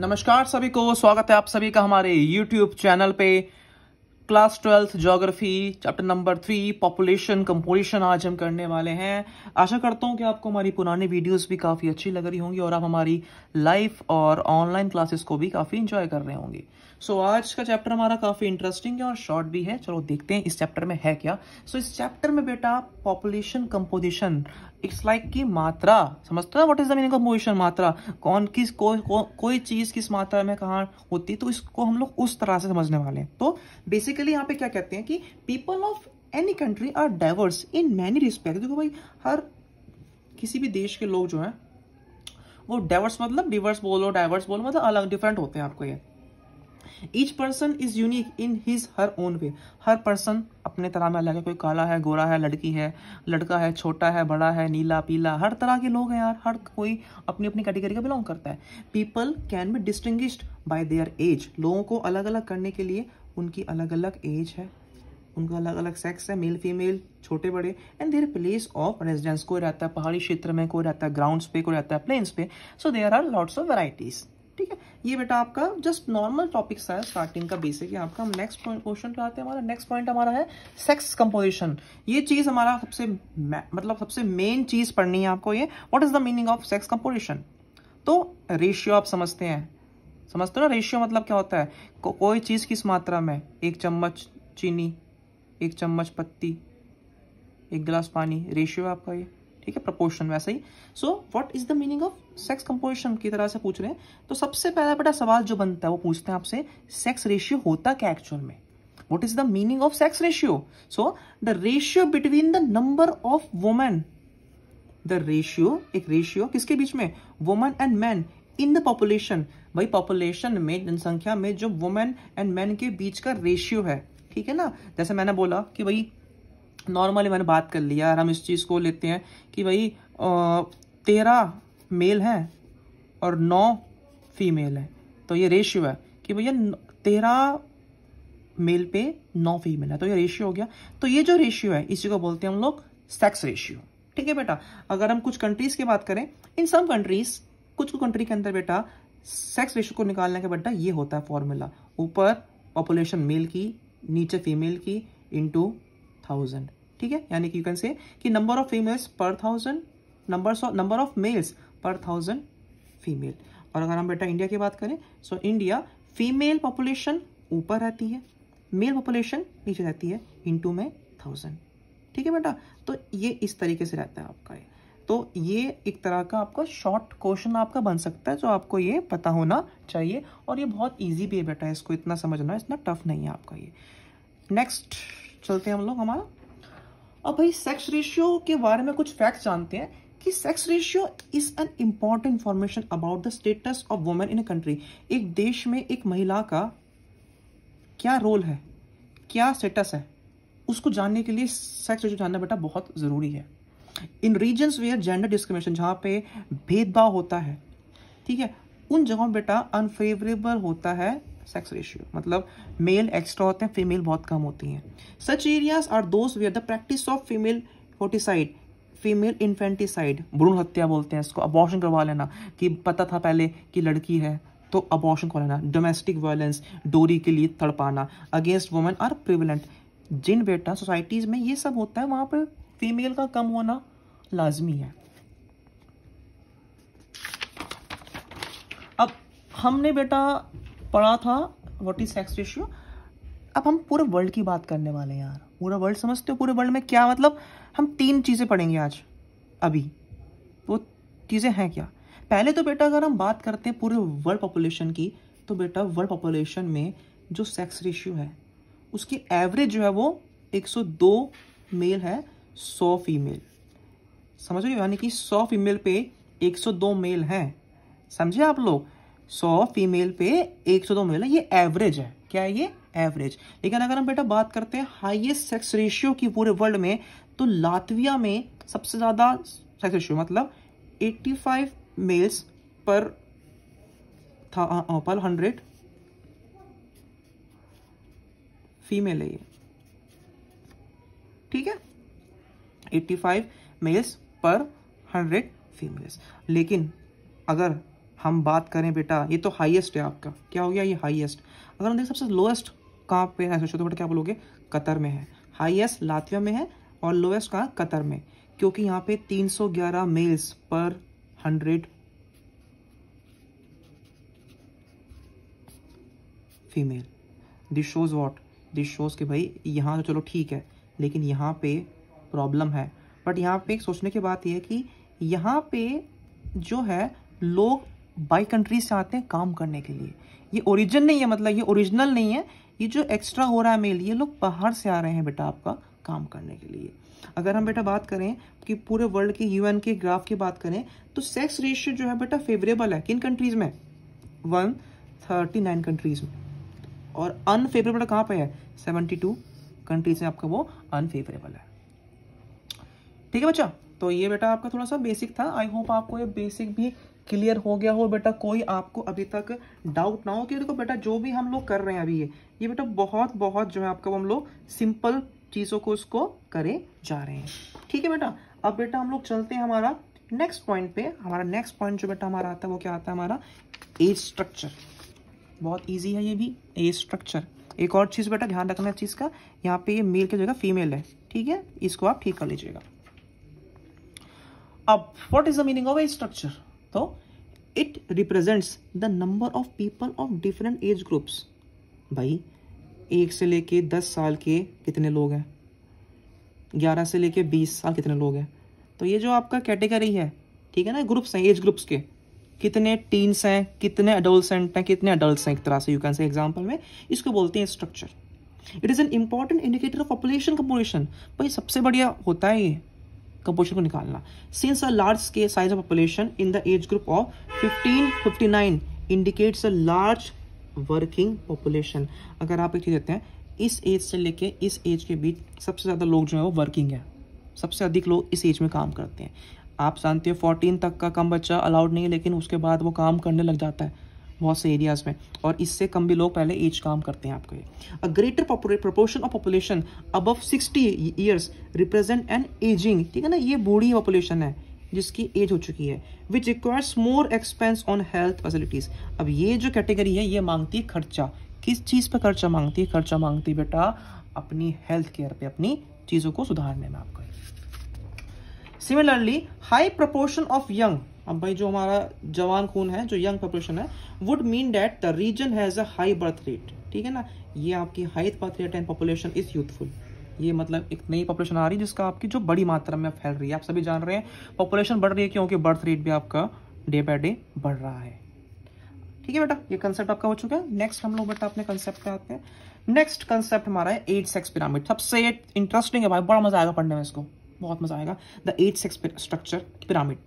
नमस्कार सभी को स्वागत है आप सभी का हमारे YouTube चैनल पे class twelfth geography chapter number three population composition आज हम करने वाले हैं आशा करता हूँ कि आपको हमारी पुरानी वीडियोस भी काफ़ी अच्छी लग रही होंगी और आप हमारी लाइव और ऑनलाइन क्लासेस को भी काफ़ी इंजॉय कर रहे होंगे सो so, आज का चैप्टर हमारा काफ़ी इंटरेस्टिंग है और शॉर्ट भी है चलो देखते हैं इस चैप्टर में है क्या सो so, इस चैप्टर में बेटा पॉपुलेशन कंपोजिशन इट्स लाइक की मात्रा समझते हो what is the meaning of motion मात्रा कौन किस को, को, कोई चीज़ किस मात्रा में कहाँ होती है तो इसको हम लोग उस तरह से समझने वाले हैं तो बेसिकली यहाँ पे क्या कहते हैं कि people of any country are diverse in many respect देखो भाई हर किसी भी देश के लोग जो है वो डाइवर्स मतलब डिवर्स बोलो डाइवर्स बोलो मतलब अलग डिफरेंट होते हैं आपको ये each person is unique in his her own way हर पर्सन अपने तरह में अलग है कोई काला है गोरा है लड़की है लड़का है छोटा है बड़ा है नीला पीला हर तरह के लोग हैं यार हर कोई अपनी अपनी कैटेगरी का बिलोंग करता है people can be distinguished by their age लोगों को अलग अलग करने के लिए उनकी अलग अलग एज है उनका अलग अलग सेक्स है मेल फीमेल छोटे बड़े and their place of residence कोई रहता है पहाड़ी क्षेत्र में कोई रहता है ग्राउंड्स पे कोई रहता है प्लेन्स पे so there are lots of varieties ठीक है ये बेटा आपका जस्ट नॉर्मल सा है स्टार्टिंग का बेसिक है आपका हम नेक्स्ट पॉइंट क्वेश्चन पे आते हैं हमारा नेक्स्ट पॉइंट हमारा है सेक्स कंपोजिशन ये चीज़ हमारा सबसे मतलब सबसे मेन चीज़ पढ़नी है आपको ये what is the meaning of sex composition तो रेशियो आप समझते हैं समझते हो ना रेशियो मतलब क्या होता है को, कोई चीज़ किस मात्रा में एक चम्मच चीनी एक चम्मच पत्ती एक गिलास पानी रेशियो आपका ये ठीक है प्रपोर्शन वैसे ही so what is the meaning of sex composition की तरह से पूछ रहे हैं तो सबसे पहला बेटा सवाल जो बनता है वो पूछते हैं आपसे सेक्स रेशियो होता क्या एक्चुअल में what is the meaning of sex ratio so the ratio between the number of women the ratio एक रेशियो किसके बीच में woman and man in the population भाई पॉपुलेशन में जनसंख्या में जो वुमेन एंड मैन के बीच का रेशियो है ठीक है ना जैसे मैंने बोला कि भाई नॉर्मली मैंने बात कर लिया हम इस चीज़ को लेते हैं कि भाई तेरह मेल हैं और नौ फीमेल हैं तो ये रेशियो है कि भैया तेरह मेल पे नौ फीमेल है तो ये रेशियो हो गया तो ये जो रेशियो है इसी को बोलते हैं हम लोग सेक्स रेशियो ठीक है बेटा अगर हम कुछ कंट्रीज की बात करें इन सम कंट्रीज कुछ कंट्री के अंदर बेटा सेक्स रेशियो को निकालने का बेटा ये होता है फॉर्मूला ऊपर पॉपुलेशन मेल की नीचे फीमेल की इंटू थाउजेंड ठीक है यानी कि यू कैन से कि नंबर ऑफ फीमेल्स पर thousand number number of males पर थाउजेंड फीमेल और अगर हम बेटा इंडिया की बात करें so so India female population ऊपर रहती है मेल पॉपुलेशन नीचे रहती है इंटू में थाउजेंड ठीक है बेटा तो ये इस तरीके से रहता है आपका ये तो ये एक तरह का आपका शॉर्ट क्वेश्चन आपका बन सकता है जो आपको ये पता होना चाहिए और ये बहुत इजी भी है बेटा इसको इतना समझना इतना टफ नहीं है आपका ये नेक्स्ट चलते हैं हम लोग हमारा अब भाई सेक्स रेशियो के बारे में कुछ फैक्ट्स जानते हैं कि sex ratio is an important information about the status of women in a country एक देश में एक महिला का क्या रोल है क्या स्टेटस है उसको जानने के लिए सेक्स रेशियो जानना बेटा बहुत ज़रूरी है in regions where gender discrimination जहाँ पे भेदभाव होता है ठीक है उन जगहों बेटा अनफेवरेबल होता है सेक्स रेशियो मतलब मेल एक्स्ट्रा होते हैं फीमेल बहुत कम होती हैं such areas are those where the practice of female foeticide female infanticide भ्रूण हत्या बोलते हैं इसको अबॉर्शन करवा लेना कि पता था पहले कि लड़की है तो अबॉर्शन करवा लेना डोमेस्टिक वायलेंस डोरी के लिए तड़पाना अगेंस्ट वुमेन आर प्रिवलेंट जिन बेटा सोसाइटीज़ में ये सब होता है वहाँ पर फीमेल का कम होना लाजमी है अब हमने बेटा पढ़ा था वॉट इज सेक्स रेशियो अब हम पूरे वर्ल्ड की बात करने वाले हैं यार पूरा वर्ल्ड समझते हो पूरे वर्ल्ड में क्या मतलब हम तीन चीज़ें पढ़ेंगे आज अभी वो चीज़ें हैं क्या पहले तो बेटा अगर हम बात करते हैं पूरे वर्ल्ड पॉपुलेशन की तो बेटा वर्ल्ड पॉपुलेशन में जो सेक्स रेशियो है उसकी एवरेज जो है वो 102 मेल है 100 फीमेल समझ यानी कि 100 फीमेल पे 102 मेल हैं समझे आप लोग सौ फीमेल पे एक सौ दो मेल है ये एवरेज है क्या है ये एवरेज लेकिन अगर हम बेटा बात करते हैं हाईएस्ट सेक्स रेशियो की पूरे वर्ल्ड में तो लातविया में सबसे ज़्यादा सेक्स रेशियो मतलब 85 मेल्स पर था पर हंड्रेड फीमेल है ये ठीक है 85 मेल्स पर हंड्रेड फीमेल्स लेकिन अगर हम बात करें बेटा ये तो हाईएस्ट है आपका क्या हो गया ये हाईएस्ट अगर हम देखें सबसे लोएस्ट कहाँ पे है सोचो तो बेटा क्या बोलोगे कतर में है हाईएस्ट लातविया में है और लोएस्ट कहाँ कतर में क्योंकि यहाँ पे 311 मेल्स पर hundred female this shows what this shows कि भाई यहाँ तो चलो ठीक है लेकिन यहाँ पे प्रॉब्लम है बट यहाँ पे सोचने की बात यह है कि यहाँ पे जो है लोग बाई कंट्रीज से आते हैं काम करने के लिए ये ओरिजिन नहीं है मतलब ये ओरिजिनल नहीं है ये जो एक्स्ट्रा हो रहा है मेल ये लोग बाहर से आ रहे हैं बेटा आपका काम करने के लिए अगर हम बेटा बात करें कि पूरे वर्ल्ड के यूएन के ग्राफ की बात करें तो सेक्स रेशियो जो है बेटा फेवरेबल है किन कंट्रीज में वन थर्टी नाइन कंट्रीज में और अनफेवरेबल कहाँ पे है सेवेंटी टू कंट्रीज में आपका वो अनफेवरेबल है ठीक है बच्चा तो ये बेटा आपका थोड़ा सा बेसिक था आई होप आपको ये बेसिक भी क्लियर हो गया हो बेटा कोई आपको अभी तक डाउट ना हो कि देखो बेटा जो भी हम लोग कर रहे हैं अभी ये ये बेटा बहुत बहुत जो है आपका हम लोग सिंपल चीज़ों को उसको करे जा रहे हैं ठीक है बेटा अब बेटा हम लोग चलते हैं हमारा नेक्स्ट पॉइंट पे हमारा नेक्स्ट पॉइंट जो बेटा हमारा आता है वो क्या आता है हमारा ए स्ट्रक्चर बहुत ईजी है ये भी ए स्ट्रक्चर एक और चीज़ बेटा ध्यान रखना इस चीज़ का यहाँ पे ये मेल की जगह फीमेल है ठीक है इसको आप ठीक कर लीजिएगा अब what is the meaning of a structure तो it represents the number of people of different age groups भाई एक से लेके दस साल के कितने लोग हैं ग्यारह से लेके बीस साल कितने लोग हैं तो ये जो आपका कैटेगरी है ठीक है ना ग्रुप्स हैं एज ग्रुप्स के कितने टीन्स हैं कितने अडोल्सेंट हैं कितने अडल्ट हैं एक तरह से यू कैन से एग्जाम्पल में इसको बोलते हैं structure it is an important indicator of population composition भाई सबसे बढ़िया होता है ये कंपोजिशन को निकालना since a large scale size of population in the age group of fifteen fifty indicates a large working population अगर आप एक चीज देते हैं इस एज से लेके इस एज के बीच सबसे ज़्यादा लोग जो है वो वर्किंग है सबसे अधिक लोग इस एज में काम करते हैं आप जानते हो फोर्टीन तक का कम बच्चा अलाउड नहीं है लेकिन उसके बाद वो काम करने लग जाता है बहुत से एरियाज़ में और इससे कम भी लोग पहले एज काम करते हैं आपके a greater proportion of population above sixty years represent an ageing ठीक है ना ये बूढ़ी पॉपुलेशन है जिसकी एज हो चुकी है which requires more expense on health facilities अब ये जो कैटेगरी है ये मांगती है खर्चा किस चीज़ पर खर्चा मांगती है खर्चा मांगती है बेटा अपनी हेल्थ केयर पे अपनी चीज़ों को सुधारने में आपको similarly high proportion of young अब भाई जो हमारा जवान खून है जो यंग पॉपुलेशन है would mean that the region has a high birth rate ठीक है ना ये आपकी high birth rate and population is youthful ये मतलब एक नई पॉपुलेशन आ रही है जिसका आपकी जो बड़ी मात्रा में फैल रही है आप सभी जान रहे हैं पॉपुलेशन बढ़ रही है क्योंकि बर्थ रेट भी आपका डे बाय डे बढ़ रहा है ठीक है बेटा ये कंसेप्ट आपका हो चुका है नेक्स्ट हम लोग बेटा अपने कंसेप्ट पे आते हैं नेक्स्ट कंसेप्ट हमारा है एट सेक्स पिरामिड सबसे इंटरेस्टिंग है भाई बड़ा मजा आएगा पढ़ने में इसको बहुत मजा आएगा the age sex structure pyramid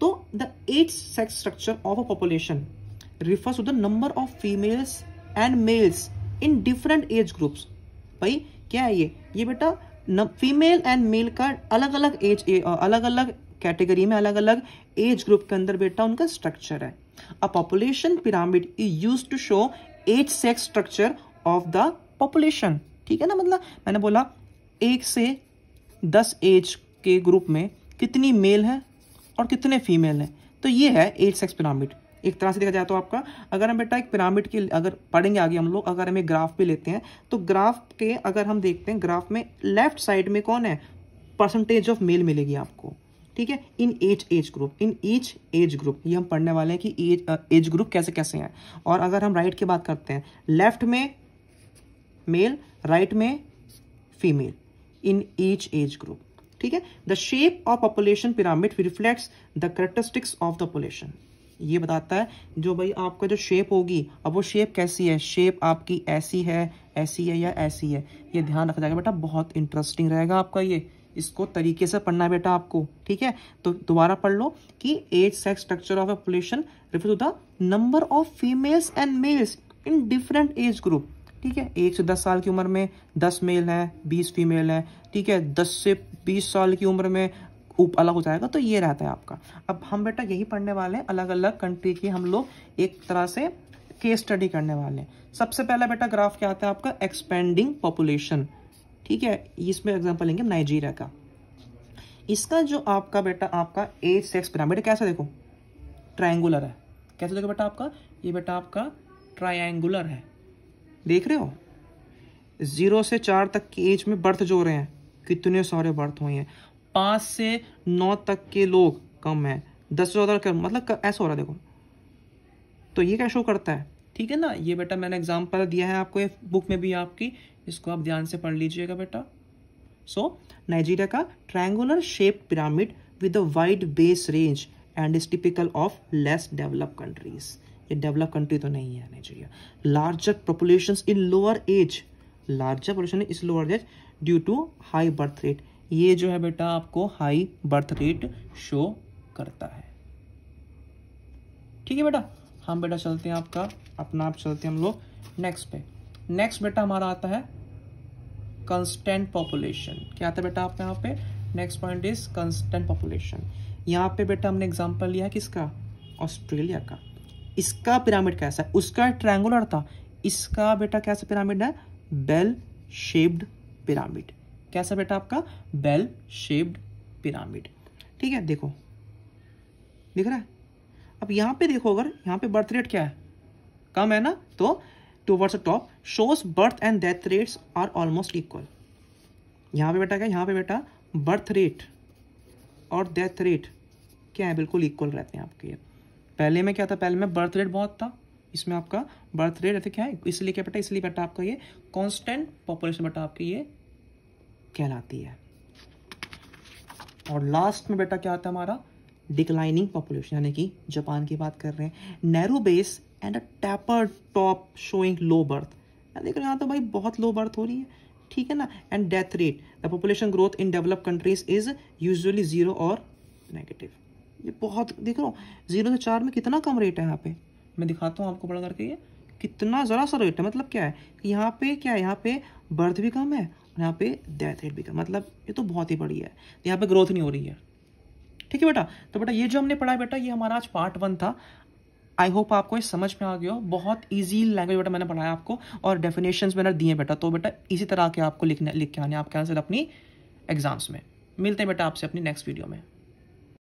तो the age sex structure of a population refers to the number of females and males in different age groups भाई क्या है ये ये बेटा फीमेल एंड मेल का अलग अलग एज अलग अलग कैटेगरी में अलग अलग एज ग्रुप के अंदर बेटा उनका स्ट्रक्चर है a population pyramid is use to show age sex structure of the population ठीक है ना मतलब मैंने बोला एक से दस एज के ग्रुप में कितनी मेल है और कितने फीमेल हैं तो ये है एट सेक्स पिरामिड एक तरह से देखा जाए तो आपका अगर हम बेटा एक पिरामिड के अगर पढ़ेंगे आगे हम लोग अगर हम एक ग्राफ भी लेते हैं तो ग्राफ के अगर हम देखते हैं ग्राफ में लेफ्ट साइड में कौन है परसेंटेज ऑफ मेल मिलेगी आपको ठीक है in age age group in each age group ये हम पढ़ने वाले हैं कि एज एज ग्रुप कैसे कैसे हैं और अगर हम राइट की बात करते हैं लेफ्ट में मेल राइट में female in each age group ठीक है the shape of population pyramid reflects the characteristics of the population ये बताता है जो भाई आपका जो शेप होगी अब वो शेप कैसी है शेप आपकी ऐसी है ऐसी है या ऐसी है ये ध्यान रखा जाएगा बेटा बहुत इंटरेस्टिंग रहेगा आपका ये इसको तरीके से पढ़ना है बेटा आपको ठीक है तो दोबारा पढ़ लो कि age sex structure of population refer to the number of females and males in different age group ठीक है एक से दस साल की उम्र में दस मेल हैं बीस फीमेल हैं ठीक है दस से बीस साल की उम्र में उप अलग हो जाएगा तो ये रहता है आपका अब हम बेटा यही पढ़ने वाले हैं अलग अलग कंट्री की हम लोग एक तरह से केस स्टडी करने वाले हैं सबसे पहला बेटा ग्राफ क्या आता है आपका एक्सपेंडिंग पॉपुलेशन ठीक है इसमें एग्जाम्पल लेंगे नाइजीरिया का इसका जो आपका बेटा आपका एज सेक्स पिरामिड कैसे देखो ट्राइंगुलर है कैसे देखो बेटा आपका ये बेटा आपका ट्राइंगुलर है देख रहे हो ज़ीरो से चार तक की एज में बर्थ जो रहे हैं कितने सारे बर्थ हुए हैं पाँच से नौ तक के लोग कम हैं दस से चौदह मतलब ऐसा हो रहा है देखो तो ये क्या शो करता है ठीक है ना ये बेटा मैंने एग्जाम्पल दिया है आपको ये बुक में भी आपकी इसको आप ध्यान से पढ़ लीजिएगा बेटा सो so, नाइजीरिया का triangular shape pyramid with a wide base range and is typical of less develop countries ये डेवलप कंट्री तो नहीं आनी चाहिए larger population in lower age larger population is lower age due to high birth rate ये जो है बेटा आपको हाई बर्थ रेट शो करता है ठीक है बेटा हम बेटा चलते हैं आपका अपना आप चलते हैं हम लोग नेक्स्ट पे नेक्स्ट बेटा हमारा आता है कंस्टेंट पॉपुलेशन क्या आता है बेटा आपका यहाँ पे next point is constant population यहाँ पे बेटा हमने एग्जाम्पल लिया किसका ऑस्ट्रेलिया का इसका पिरामिड कैसा है उसका ट्रायंगुलर था इसका बेटा कैसा पिरामिड है बेल शेप्ड पिरामिड कैसा बेटा आपका बेल शेप्ड पिरामिड ठीक है देखो दिख रहा है अब यहां पे देखो अगर यहाँ पे बर्थ रेट क्या है कम है ना तो towards the top shows birth and death rates are almost equal यहां पे बेटा क्या यहां पे बेटा बर्थ रेट और डेथ रेट क्या है बिल्कुल इक्वल रहते हैं आपके पहले में क्या था पहले में बर्थ रेट बहुत था इसमें आपका बर्थ रेट ऐसे क्या है इसलिए क्या बेटा इसलिए बेटा आपका ये कॉन्स्टेंट पॉपुलेशन बेटा आपकी ये कहलाती है और लास्ट में बेटा क्या आता है हमारा डिक्लाइनिंग पॉपुलेशन यानी कि जापान की बात कर रहे हैं narrow base and a taper top showing low birth देखो यहाँ तो भाई बहुत लो बर्थ हो रही है ठीक है ना and death rate the population growth in develop countries is usually zero और नेगेटिव ये बहुत देख लो जीरो से चार में कितना कम रेट है यहाँ पे मैं दिखाता हूँ आपको बड़ा करके ये कितना ज़रा सा रेट है मतलब क्या है यहाँ पे क्या है यहाँ पे बर्थ भी कम है और यहाँ पे डेथ रेट भी कम मतलब ये तो बहुत ही बढ़िया है यहाँ पे ग्रोथ नहीं हो रही है ठीक है बेटा तो बेटा ये जो हमने पढ़ा बेटा ये हमारा आज पार्ट वन था आई होप आपको ये समझ में आ गया हो बहुत ईजी लैंग्वेज बेटा मैंने पढ़ाया आपको और डेफिनेशन मैंने दिए बेटा तो बेटा इसी तरह के आपको लिखने लिख के आने आपके आंसर अपनी एग्जाम्स में मिलते हैं बेटा आपसे अपनी नेक्स्ट वीडियो में